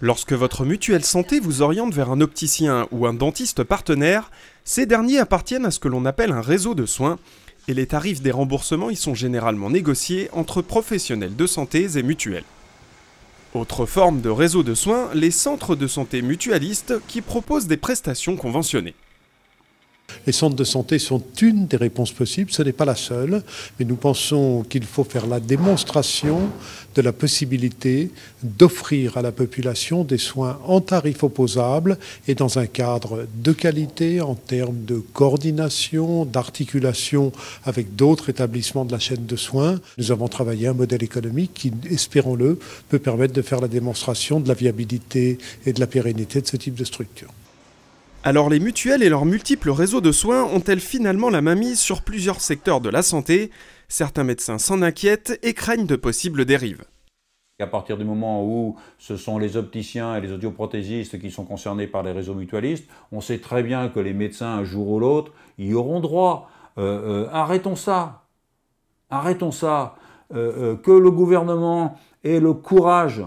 Lorsque votre mutuelle santé vous oriente vers un opticien ou un dentiste partenaire, ces derniers appartiennent à ce que l'on appelle un réseau de soins et les tarifs des remboursements y sont généralement négociés entre professionnels de santé et mutuelles. Autre forme de réseau de soins, les centres de santé mutualistes qui proposent des prestations conventionnées. Les centres de santé sont une des réponses possibles, ce n'est pas la seule, mais nous pensons qu'il faut faire la démonstration de la possibilité d'offrir à la population des soins en tarif opposable et dans un cadre de qualité en termes de coordination, d'articulation avec d'autres établissements de la chaîne de soins. Nous avons travaillé un modèle économique qui, espérons-le, peut permettre de faire la démonstration de la viabilité et de la pérennité de ce type de structure. Alors les mutuelles et leurs multiples réseaux de soins ont-elles finalement la mainmise sur plusieurs secteurs de la santé Certains médecins s'en inquiètent et craignent de possibles dérives. À partir du moment où ce sont les opticiens et les audioprothésistes qui sont concernés par les réseaux mutualistes, on sait très bien que les médecins, un jour ou l'autre, y auront droit. Euh, euh, arrêtons ça. Arrêtons ça. Euh, que le gouvernement ait le courage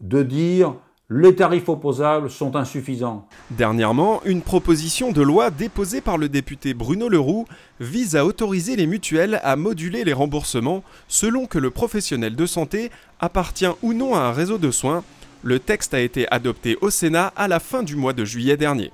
de dire les tarifs opposables sont insuffisants. Dernièrement, une proposition de loi déposée par le député Bruno Leroux vise à autoriser les mutuelles à moduler les remboursements selon que le professionnel de santé appartient ou non à un réseau de soins. Le texte a été adopté au Sénat à la fin du mois de juillet dernier.